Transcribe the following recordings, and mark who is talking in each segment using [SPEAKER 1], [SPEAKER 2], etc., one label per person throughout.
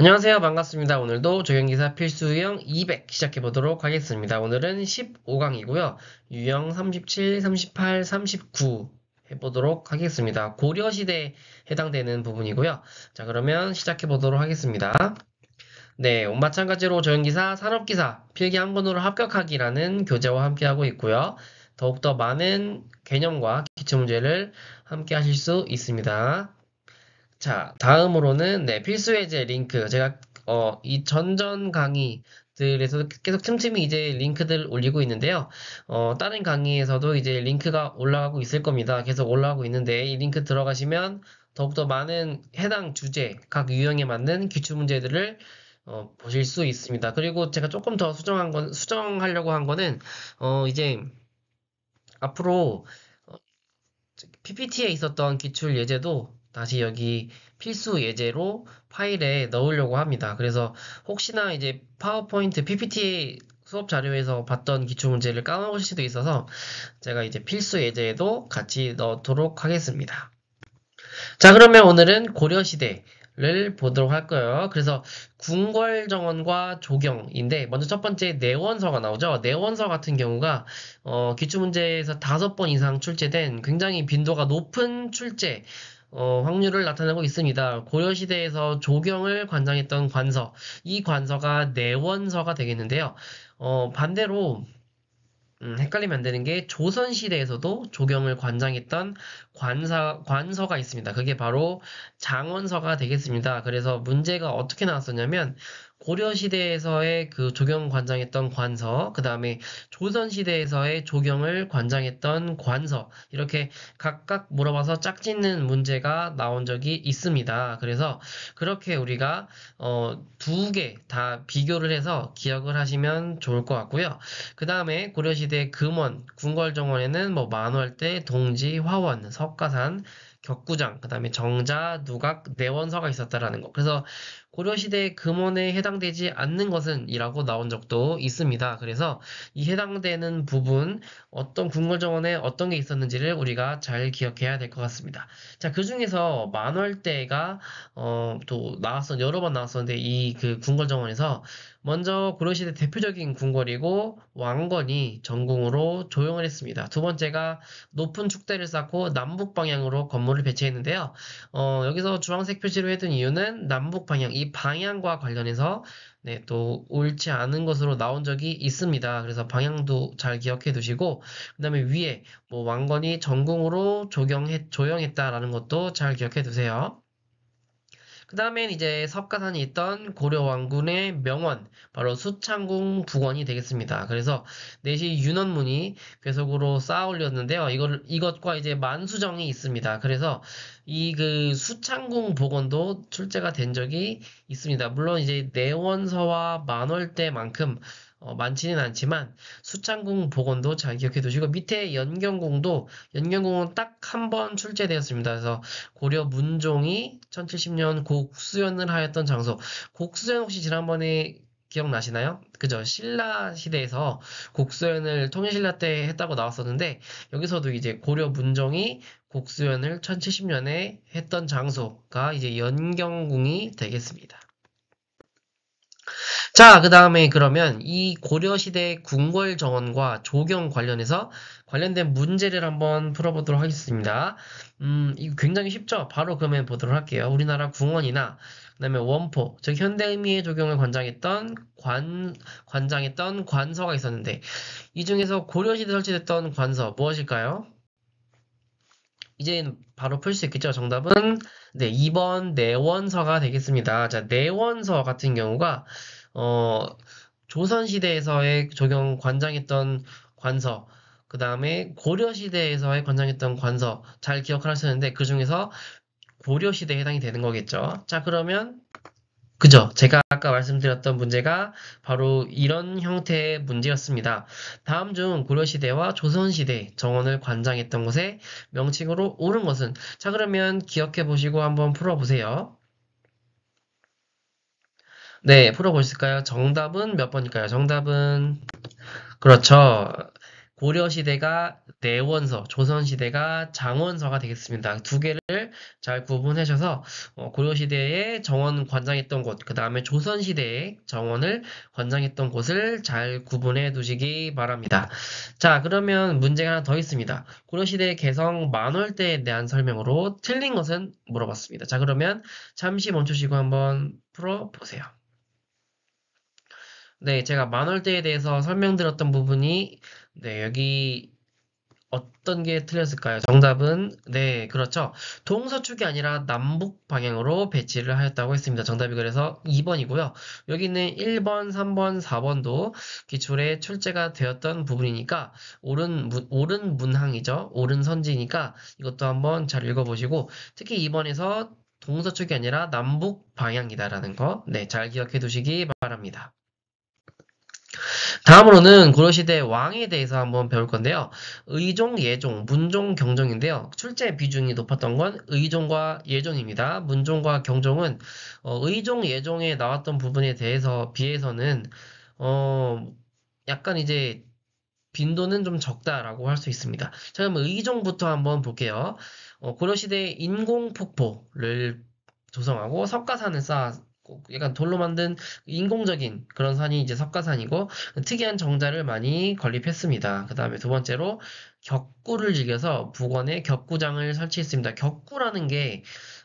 [SPEAKER 1] 안녕하세요. 반갑습니다. 오늘도 조경기사 필수형 유200 시작해보도록 하겠습니다. 오늘은 15강이고요. 유형 37, 38, 39 해보도록 하겠습니다. 고려시대에 해당되는 부분이고요. 자, 그러면 시작해보도록 하겠습니다. 네, 마찬가지로 조연기사, 산업기사, 필기 한번으로 합격하기라는 교재와 함께하고 있고요. 더욱더 많은 개념과 기초문제를 함께 하실 수 있습니다. 자, 다음으로는 네, 필수 해제 링크. 제가 어, 이 전전 강의 들에서 계속 틈틈이 이제 링크들 올리고 있는데요. 어, 다른 강의에서도 이제 링크가 올라가고 있을 겁니다. 계속 올라가고 있는데 이 링크 들어가시면 더욱더 많은 해당 주제, 각 유형에 맞는 기출 문제들을 어, 보실 수 있습니다. 그리고 제가 조금 더 수정한 건 수정하려고 한 거는 어, 이제 앞으로 어, PPT에 있었던 기출 예제도 다시 여기 필수 예제로 파일에 넣으려고 합니다. 그래서 혹시나 이제 파워포인트 PPT 수업 자료에서 봤던 기초 문제를 까먹을 수도 있어서 제가 이제 필수 예제에도 같이 넣도록 하겠습니다. 자, 그러면 오늘은 고려시대 를 보도록 할 거예요. 그래서 궁궐정원과 조경인데 먼저 첫 번째 내원서가 나오죠. 내원서 같은 경우가 어, 기초문제에서 다섯 번 이상 출제된 굉장히 빈도가 높은 출제 어, 확률을 나타내고 있습니다. 고려시대에서 조경을 관장했던 관서, 이 관서가 내원서가 되겠는데요. 어, 반대로 음, 헷갈리면 안 되는 게 조선시대에서도 조경을 관장했던 관사, 관서가 있습니다. 그게 바로 장원서가 되겠습니다. 그래서 문제가 어떻게 나왔었냐면 고려시대에서의 그 조경 관장했던 관서, 그 다음에 조선시대에서의 조경을 관장했던 관서, 이렇게 각각 물어봐서 짝짓는 문제가 나온 적이 있습니다. 그래서 그렇게 우리가, 어, 두 개 다 비교를 해서 기억을 하시면 좋을 것 같고요. 그 다음에 고려시대 금원, 궁궐정원에는 뭐 만월대, 동지, 화원, 석가산, 격구장, 그 다음에 정자, 누각, 내원서가 있었다라는 거. 그래서 고려시대 금원에 해당되지 않는 것은 이라고 나온 적도 있습니다. 그래서 이 해당되는 부분 어떤 궁궐정원에 어떤 게 있었는지를 우리가 잘 기억해야 될 것 같습니다. 자, 그 중에서 만월대가 어, 또 나왔어 여러 번 나왔었는데 이 그 궁궐정원에서 먼저 고려시대 대표적인 궁궐이고 왕건이 전궁으로 조용을 했습니다. 두 번째가 높은 축대를 쌓고 남북 방향으로 건물을 배치했는데요. 어, 여기서 주황색 표시로 해둔 이유는 남북 방향 이 방향과 관련해서 네, 또 옳지 않은 것으로 나온 적이 있습니다. 그래서 방향도 잘 기억해 두시고 그다음에 위에 뭐 왕건이 전공으로 조경해 조영했다라는 것도 잘 기억해 두세요. 그다음에 이제 석가산이 있던 고려왕군의 명원, 바로 수창궁 부원이 되겠습니다. 그래서 내시 윤원문이 궤속으로 쌓아 올렸는데요. 이걸, 이것과 이제 만수정이 있습니다. 그래서 이 그 수창궁 복원도 출제가 된 적이 있습니다. 물론 이제 내원서와 만월대만큼 어, 많지는 않지만 수창궁 복원도 잘 기억해 두시고 밑에 연경궁도 연경궁은 딱 한 번 출제되었습니다. 그래서 고려 문종이 1070년 곡수연을 하였던 장소 곡수연 혹시 지난번에 기억나시나요? 그죠? 신라 시대에서 곡수연을 통일신라 때 했다고 나왔었는데 여기서도 이제 고려 문종이 곡수연을 1070년에 했던 장소가 이제 연경궁이 되겠습니다. 자, 그 다음에 그러면 이 고려시대 궁궐 정원과 조경 관련해서 관련된 문제를 한번 풀어보도록 하겠습니다. 음, 이거 굉장히 쉽죠? 바로 그러면 보도록 할게요. 우리나라 궁원이나 그 다음에 원포, 즉 현대의미의 조경을 관장했던 관, 관장했던 관서가 있었는데 이 중에서 고려시대 설치됐던 관서 무엇일까요? 이제 바로 풀 수 있겠죠. 정답은 네, 2번 내원서가 되겠습니다. 자, 내원서 같은 경우가 어, 조선시대에서의 적용 관장했던 관서, 그 다음에 고려시대에서의 관장했던 관서 잘 기억하셨는데 그 중에서 고려시대에 해당이 되는 거겠죠. 자, 그러면 그죠? 제가 아까 말씀드렸던 문제가 바로 이런 형태의 문제였습니다. 다음 중 고려시대와 조선시대 정원을 관장했던 곳의 명칭으로 옳은 것은? 자, 그러면 기억해 보시고 한번 풀어보세요. 네, 풀어보실까요? 정답은 몇 번일까요? 정답은 그렇죠. 고려시대가 내원서, 조선시대가 장원서가 되겠습니다. 두 개를 잘 구분하셔서 어, 고려시대에 정원 관장했던 곳, 그 다음에 조선시대에 정원을 관장했던 곳을 잘 구분해 두시기 바랍니다. 자, 그러면 문제가 하나 더 있습니다. 고려시대 개성 만월대에 대한 설명으로 틀린 것은 물어봤습니다. 자, 그러면 잠시 멈추시고 한번 풀어보세요. 네, 제가 만월대에 대해서 설명드렸던 부분이 네, 여기 어떤 게 틀렸을까요? 정답은 네, 그렇죠. 동서축이 아니라 남북 방향으로 배치를 하였다고 했습니다. 정답이 그래서 2번이고요. 여기는 1번, 3번, 4번도 기출에 출제가 되었던 부분이니까 옳은 문, 옳은 문항이죠. 옳은 선지니까 이것도 한번 잘 읽어보시고 특히 2번에서 동서축이 아니라 남북 방향이다라는 거, 네, 잘 기억해 두시기 바랍니다. 다음으로는 고려시대 왕에 대해서 한번 배울 건데요. 의종, 예종, 문종, 경종인데요. 출제 비중이 높았던 건 의종과 예종입니다. 문종과 경종은 어, 의종, 예종에 나왔던 부분에 대해서 비해서는 어, 약간 이제 빈도는 좀 적다라고 할 수 있습니다. 자, 그럼 의종부터 한번 볼게요. 어, 고려시대 인공폭포를 조성하고 석가산을 쌓아 약간 돌로 만든 인공적인 그런 산이 이제 석가산이고 특이한 정자를 많이 건립했습니다. 그 다음에 두 번째로 격구를 즐겨서 북원에 격구장을 설치했습니다. 격구라는 게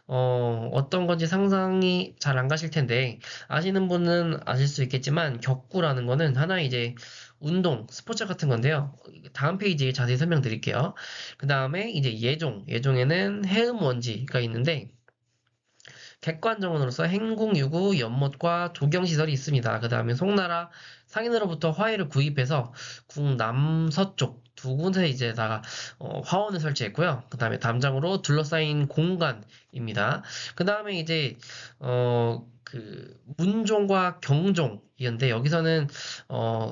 [SPEAKER 1] 어, 어떤 건지 상상이 잘 안 가실 텐데, 아시는 분은 아실 수 있겠지만, 격구라는 거는 하나 이제 운동, 스포츠 같은 건데요. 다음 페이지에 자세히 설명드릴게요. 그 다음에 이제 예종. 예종에는 해음원지가 있는데, 객관정원으로서 행궁유구 연못과 조경시설이 있습니다. 그 다음에 송나라 상인으로부터 화해를 구입해서 궁 남서쪽 두 군데 이제다가 어, 화원을 설치했고요. 그 다음에 담장으로 둘러싸인 공간입니다. 그 다음에 이제 어, 그 문종과 경종이었는데 여기서는 어,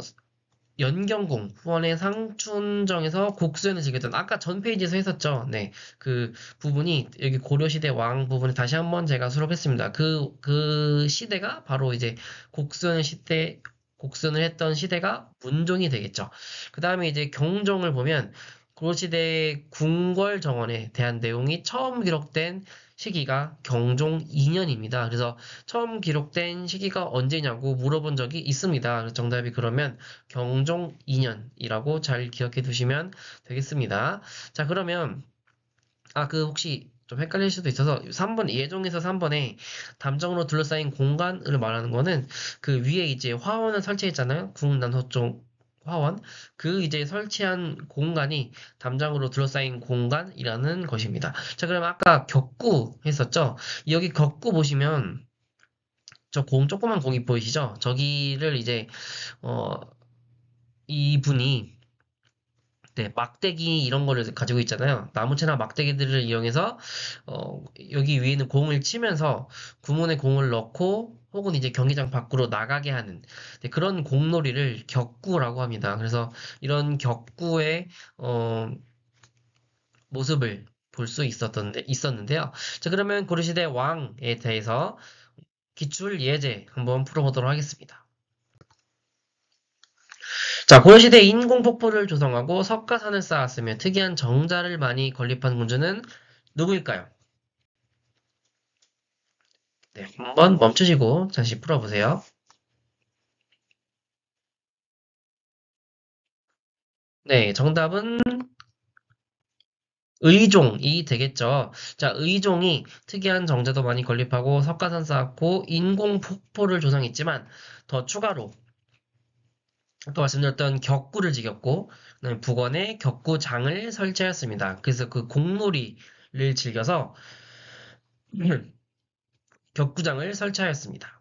[SPEAKER 1] 연경궁 후원의 상춘정에서 곡수연을 즐겼던 아까 전 페이지에서 했었죠. 네. 그 부분이 여기 고려시대 왕 부분에 다시 한번 제가 수록했습니다. 그, 그 시대가 바로 이제 곡수연 시대, 곡순을 했던 시대가 문종이 되겠죠. 그 다음에 이제 경종을 보면 고시대의 궁궐 정원에 대한 내용이 처음 기록된 시기가 경종 2년입니다. 그래서 처음 기록된 시기가 언제냐고 물어본 적이 있습니다. 정답이 그러면 경종 2년이라고 잘 기억해 두시면 되겠습니다. 자, 그러면 아, 그 혹시 좀 헷갈릴 수도 있어서 3번 예종에서 3번에 담정으로 둘러싸인 공간을 말하는 거는 그 위에 이제 화원을 설치했잖아요. 궁, 난 서쪽 화원 그 이제 설치한 공간이 담장으로 둘러싸인 공간이라는 것입니다. 자 그럼 아까 격구 했었죠? 여기 격구 보시면 저 공 조그만 공이 보이시죠? 저기를 이제 어 이분이 네, 막대기 이런 거를 가지고 있잖아요. 나무채나 막대기들을 이용해서 어 여기 위에는 공을 치면서 구문에 공을 넣고 혹은 이제 경기장 밖으로 나가게 하는 네, 그런 공놀이를 격구라고 합니다. 그래서 이런 격구의 어, 모습을 볼 수 있었던데 있었는데요. 자 그러면 고려시대 왕에 대해서 기출 예제 한번 풀어보도록 하겠습니다. 자, 고려시대 인공폭포를 조성하고 석가산을 쌓았으며 특이한 정자를 많이 건립한 군주는 누구일까요? 네, 한번 멈추시고 다시 풀어보세요. 네, 정답은 의종이 되겠죠. 자, 의종이 특이한 정제도 많이 건립하고 석가산 쌓고 인공 폭포를 조성했지만 더 추가로 아까 말씀드렸던 격구를 지겼고 북원에 격구장을 설치하였습니다. 그래서 그 공놀이를 즐겨서 격구장을 설치하였습니다.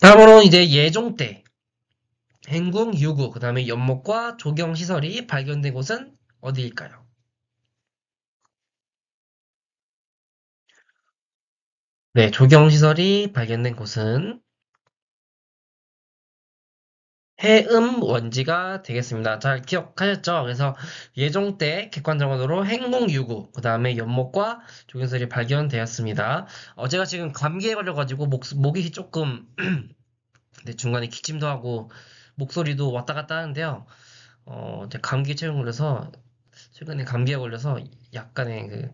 [SPEAKER 1] 다음으로 이제 예종 때 행궁, 유구, 그 다음에 연못과 조경시설이 발견된 곳은 어디일까요? 네, 조경시설이 발견된 곳은 해음 원지가 되겠습니다. 잘 기억하셨죠? 그래서 예종 때 객관적으로 행궁 유구, 그 다음에 연목과 조경설이 발견되었습니다. 어, 제가 지금 감기에 걸려가지고 목, 목이 조금 네, 중간에 기침도 하고 목소리도 왔다 갔다 하는데요. 어, 감기 체험 걸려서 최근에 감기에 걸려서 약간의 그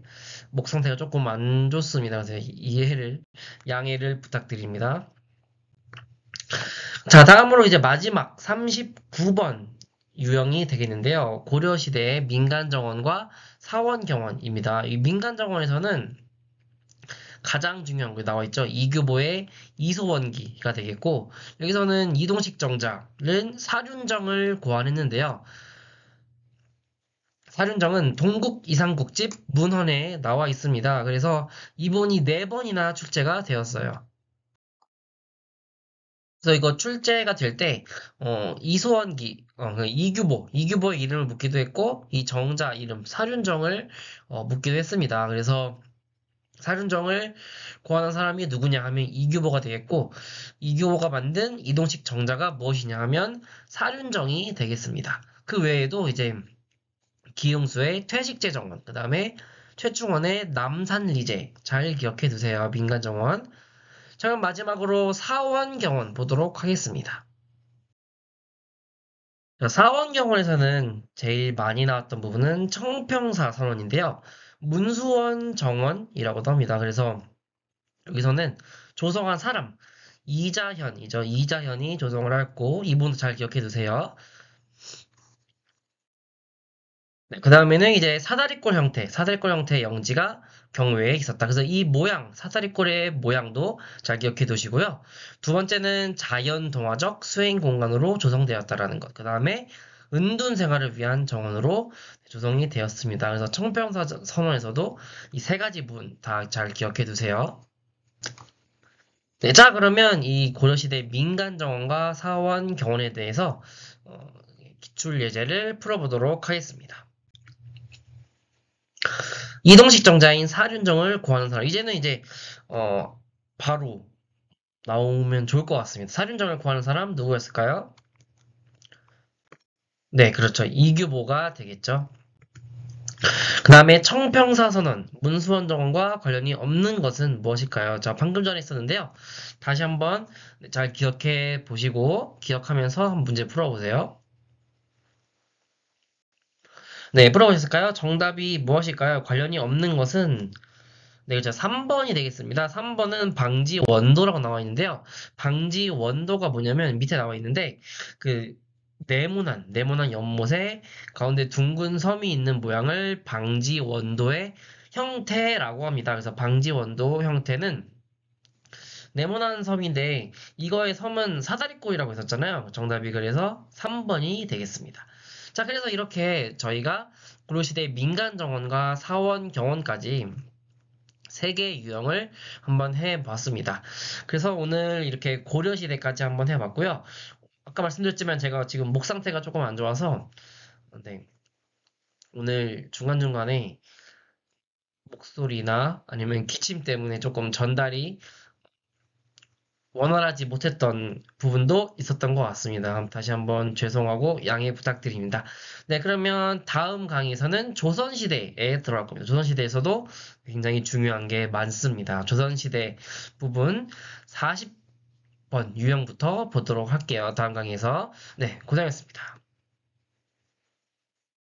[SPEAKER 1] 목 상태가 조금 안 좋습니다. 그래서 이해를 양해를 부탁드립니다. 자, 다음으로 이제 마지막 39번 유형이 되겠는데요. 고려시대의 민간정원과 사원경원입니다. 이 민간정원에서는 가장 중요한 게 나와 있죠. 이규보의 이소원기가 되겠고 여기서는 이동식 정자는 사륜정을 고안했는데요. 사륜정은 동국 이상국집 문헌에 나와 있습니다. 그래서 이본이 네 번이나 출제가 되었어요. 그래서 이거 출제가 될 때, 어, 이소원기, 어, 그 이규보, 이규보의 이름을 묻기도 했고, 이 정자 이름, 사륜정을, 어, 묻기도 했습니다. 그래서, 사륜정을 고안한 사람이 누구냐 하면 이규보가 되겠고, 이규보가 만든 이동식 정자가 무엇이냐 하면 사륜정이 되겠습니다. 그 외에도 이제, 기흥수의 퇴식제 정원, 그 다음에 최충원의 남산리제, 잘 기억해 두세요. 민간정원. 저는 마지막으로 사원경원 보도록 하겠습니다. 사원경원에서는 제일 많이 나왔던 부분은 청평사 선언인데요. 문수원 정원이라고도 합니다. 그래서 여기서는 조성한 사람 이자현이죠. 이자현이 조성을 했고 이분도 잘 기억해 두세요. 네, 그 다음에는 이제 사다리꼴 형태, 사다리꼴 형태의 영지가 경우에 있었다. 그래서 이 모양, 사다리꼴의 모양도 잘 기억해 두시고요. 두 번째는 자연 동화적 수행 공간으로 조성되었다라는 것. 그 다음에 은둔 생활을 위한 정원으로 조성이 되었습니다. 그래서 청평 선언에서도 이 세 가지 분다 잘 기억해 두세요. 네, 자 그러면 이 고려시대 민간 정원과 사원 경원에 대해서 어, 기출 예제를 풀어보도록 하겠습니다. 이동식 정자인 사륜정을 구하는 사람. 이제는 이제 어 바로 나오면 좋을 것 같습니다. 사륜정을 구하는 사람 누구였을까요? 네, 그렇죠. 이규보가 되겠죠. 그 다음에 청평사선언, 문수원 정원과 관련이 없는 것은 무엇일까요? 자, 방금 전에 있었는데요. 다시 한번 잘 기억해 보시고 기억하면서 한 문제 풀어보세요. 네, 물어보셨을까요 정답이 무엇일까요? 관련이 없는 것은 네, 그렇죠. 3번이 되겠습니다. 3번은 방지 원도라고 나와 있는데요. 방지 원도가 뭐냐면 밑에 나와 있는데 그 네모난 네모난 연못에 가운데 둥근 섬이 있는 모양을 방지 원도의 형태라고 합니다. 그래서 방지 원도 형태는 네모난 섬인데 이거의 섬은 사다리꼴이라고 했었잖아요. 정답이 그래서 3번이 되겠습니다. 자, 그래서 이렇게 저희가 고려시대 민간 정원과 사원 경원까지 세 개의 유형을 한번 해봤습니다. 그래서 오늘 이렇게 고려시대까지 한번 해봤고요. 아까 말씀드렸지만 제가 지금 목 상태가 조금 안 좋아서 네. 오늘 중간중간에 목소리나 아니면 기침 때문에 조금 전달이 원활하지 못했던 부분도 있었던 것 같습니다. 다시 한번 죄송하고 양해 부탁드립니다. 네, 그러면 다음 강의에서는 조선시대에 들어갈 겁니다. 조선시대에서도 굉장히 중요한 게 많습니다. 조선시대 부분 40번 유형부터 보도록 할게요. 다음 강의에서. 네, 고생했습니다.